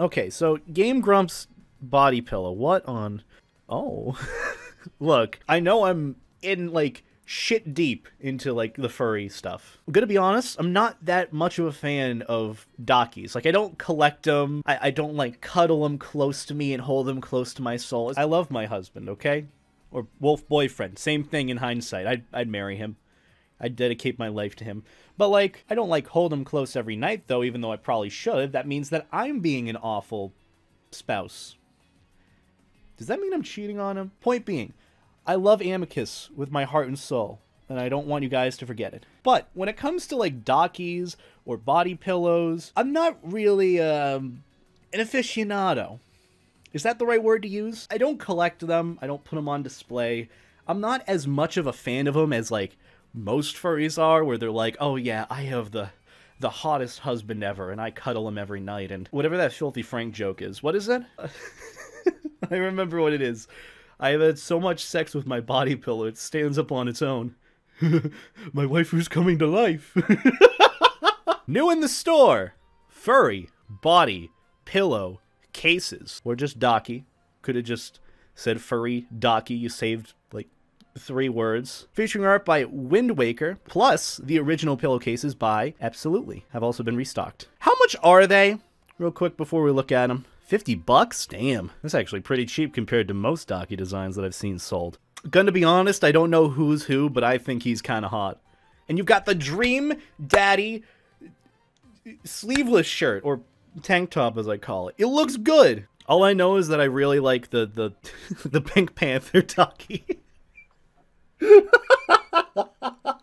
Okay, so Game Grumps body pillow. What on? Oh, look. I know I'm in like shit deep into like the furry stuff. I'm gonna be honest, I'm not that much of a fan of dockies. Like I don't collect them. I, I don't like cuddle them close to me and hold them close to my soul. I love my husband, okay? Or wolf boyfriend. Same thing in hindsight. I'd, I'd marry him. I dedicate my life to him. But like, I don't like hold him close every night though, even though I probably should. That means that I'm being an awful spouse. Does that mean I'm cheating on him? Point being, I love Amicus with my heart and soul, and I don't want you guys to forget it. But when it comes to like dockies or body pillows, I'm not really um, an aficionado. Is that the right word to use? I don't collect them. I don't put them on display. I'm not as much of a fan of them as like most furries are, where they're like, oh yeah, I have the the hottest husband ever, and I cuddle him every night, and whatever that filthy Frank joke is. What is that? I remember what it is. I have had so much sex with my body pillow, it stands up on its own. my wife who's coming to life. New in the store! Furry, body, pillow, cases. Or just Docky. Could have just said furry, Docky, you saved like three words, featuring art by Wind Waker, plus the original pillowcases by Absolutely have also been restocked. How much are they? Real quick before we look at them. 50 bucks? Damn, that's actually pretty cheap compared to most docu designs that I've seen sold. Gonna be honest, I don't know who's who, but I think he's kind of hot. And you've got the Dream Daddy sleeveless shirt, or tank top as I call it. It looks good. All I know is that I really like the the the Pink Panther ducky.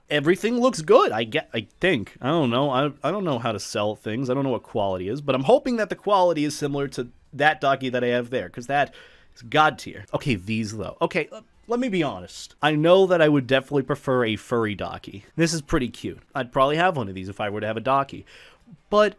Everything looks good. I get. I think. I don't know. I, I don't know how to sell things. I don't know what quality is, but I'm hoping that the quality is similar to that docky that I have there, because that is god tier. Okay, these though. Okay, let me be honest. I know that I would definitely prefer a furry docky. This is pretty cute. I'd probably have one of these if I were to have a docky. But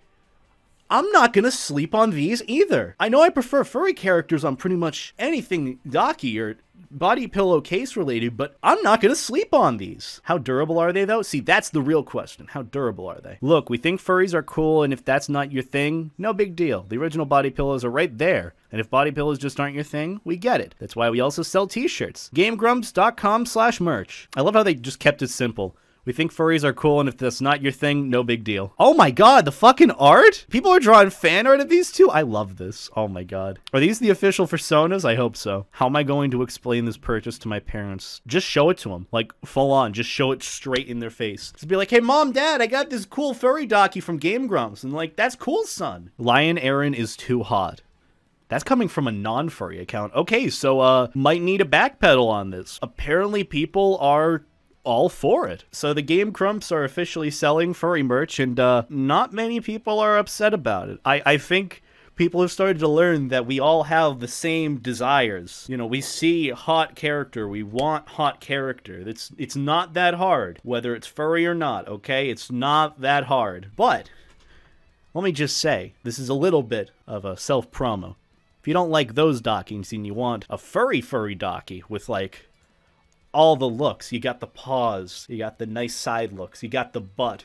I'm not gonna sleep on these either. I know I prefer furry characters on pretty much anything docky or body pillow case related, but I'm not going to sleep on these. How durable are they though? See, that's the real question. How durable are they? Look, we think furries are cool, and if that's not your thing, no big deal. The original body pillows are right there. And if body pillows just aren't your thing, we get it. That's why we also sell t-shirts. GameGrumps.com slash merch. I love how they just kept it simple. We think furries are cool, and if that's not your thing, no big deal. Oh my god, the fucking art? People are drawing fan art of these two? I love this. Oh my god. Are these the official personas? I hope so. How am I going to explain this purchase to my parents? Just show it to them. Like, full on. Just show it straight in their face. Just be like, hey, mom, dad, I got this cool furry docy from Game Grumps. And like, that's cool, son. Lion Aaron is too hot. That's coming from a non-furry account. Okay, so uh might need a backpedal on this. Apparently people are all for it. So the Game Crumps are officially selling furry merch, and uh, not many people are upset about it. I, I think people have started to learn that we all have the same desires. You know, we see hot character, we want hot character. It's it's not that hard, whether it's furry or not, okay? It's not that hard. But let me just say, this is a little bit of a self promo. If you don't like those dockings and you want a furry furry docky with like all the looks. You got the paws, you got the nice side looks, you got the butt.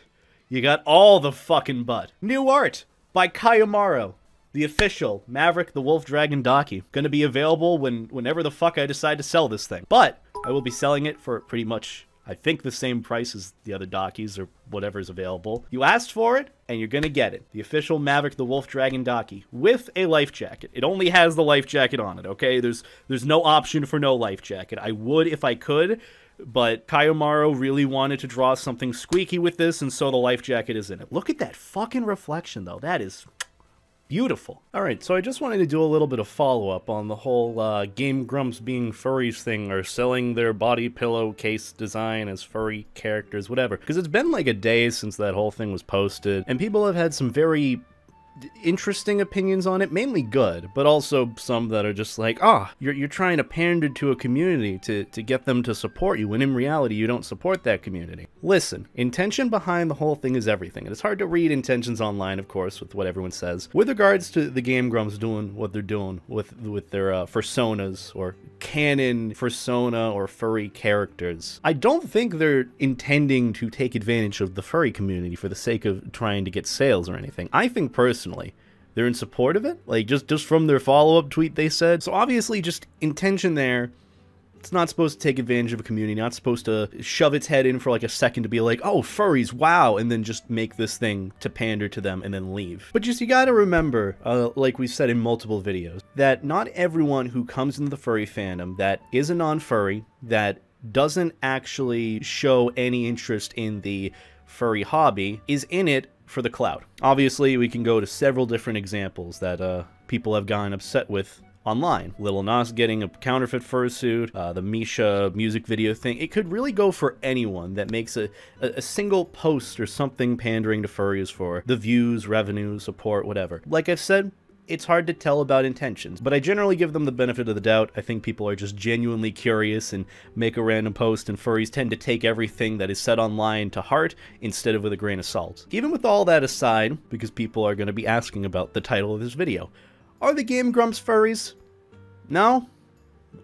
You got all the fucking butt. New art by Kayamaro. The official Maverick the Wolf Dragon Doki. Gonna be available when whenever the fuck I decide to sell this thing. But I will be selling it for pretty much I think the same price as the other Dockies or whatever is available. You asked for it, and you're gonna get it. The official Maverick the Wolf Dragon Docky with a life jacket. It only has the life jacket on it, okay? There's there's no option for no life jacket. I would if I could, but Kayomaro really wanted to draw something squeaky with this, and so the life jacket is in it. Look at that fucking reflection, though. That is Beautiful. All right, so I just wanted to do a little bit of follow-up on the whole uh, Game Grumps being furries thing or selling their body pillow case design as furry characters, whatever. Because it's been like a day since that whole thing was posted, and people have had some very interesting opinions on it, mainly good, but also some that are just like, ah, oh, you're, you're trying to pander to a community to, to get them to support you, when in reality, you don't support that community. Listen, intention behind the whole thing is everything, and it's hard to read intentions online, of course, with what everyone says. With regards to the Game Grumps doing what they're doing with, with their uh, personas or canon persona or furry characters, I don't think they're intending to take advantage of the furry community for the sake of trying to get sales or anything. I think personally, personally. They're in support of it, like just just from their follow up tweet they said. So obviously, just intention there. It's not supposed to take advantage of a community, not supposed to shove its head in for like a second to be like, oh, furries, wow, and then just make this thing to pander to them and then leave. But just you gotta remember, uh, like we've said in multiple videos, that not everyone who comes into the furry fandom that is a non furry, that doesn't actually show any interest in the furry hobby, is in it for the cloud. Obviously, we can go to several different examples that uh, people have gotten upset with online. Little Nas getting a counterfeit fursuit, uh, the Misha music video thing. It could really go for anyone that makes a, a, a, single post or something pandering to furries for the views, revenue, support, whatever. Like I've said, it's hard to tell about intentions, but I generally give them the benefit of the doubt. I think people are just genuinely curious and make a random post, and furries tend to take everything that is said online to heart instead of with a grain of salt. Even with all that aside, because people are going to be asking about the title of this video, are the Game Grumps furries? No?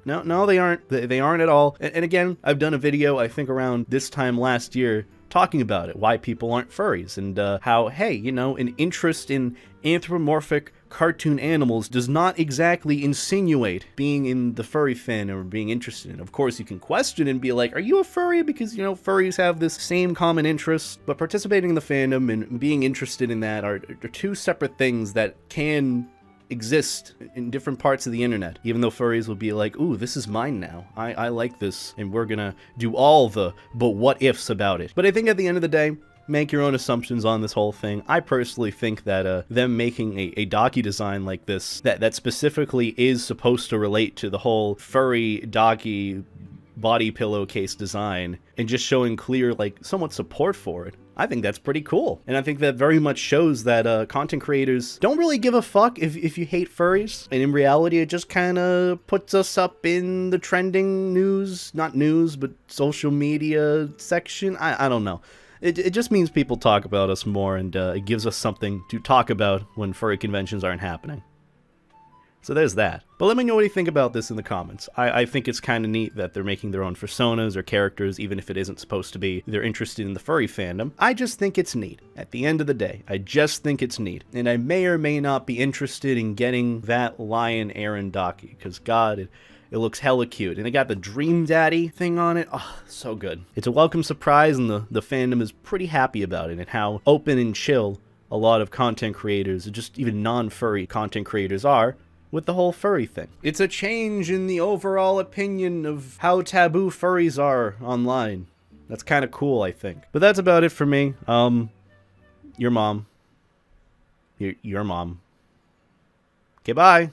No, no, they aren't. They, they aren't at all. And, and again, I've done a video, I think around this time last year, talking about it, why people aren't furries, and uh, how, hey, you know, an interest in anthropomorphic cartoon animals does not exactly insinuate being in the furry fan or being interested in. Of course, you can question and be like, are you a furry? Because, you know, furries have this same common interest, but participating in the fandom and being interested in that are, are two separate things that can exist in different parts of the internet. Even though furries will be like, ooh, this is mine now. I, I like this, and we're gonna do all the but what ifs about it. But I think at the end of the day, make your own assumptions on this whole thing. I personally think that uh, them making a, a design like this, that, that specifically is supposed to relate to the whole furry doggy body pillowcase design and just showing clear like somewhat support for it I think that's pretty cool. And I think that very much shows that uh, content creators don't really give a fuck if, if you hate furries. And in reality, it just kind of puts us up in the trending news, not news, but social media section. I, I don't know. It, it just means people talk about us more and uh, it gives us something to talk about when furry conventions aren't happening. So there's that. But let me know what you think about this in the comments. I, I think it's kind of neat that they're making their own personas or characters, even if it isn't supposed to be. They're interested in the furry fandom. I just think it's neat. At the end of the day, I just think it's neat. And I may or may not be interested in getting that Lion Aaron Docky, because God, it, it looks hella cute. And it got the Dream Daddy thing on it. Oh, so good. It's a welcome surprise, and the, the fandom is pretty happy about it and how open and chill a lot of content creators, just even non furry content creators, are with the whole furry thing. It's a change in the overall opinion of how taboo furries are online. That's kind of cool, I think. But that's about it for me. Um, your mom. Your, your mom. Okay, bye.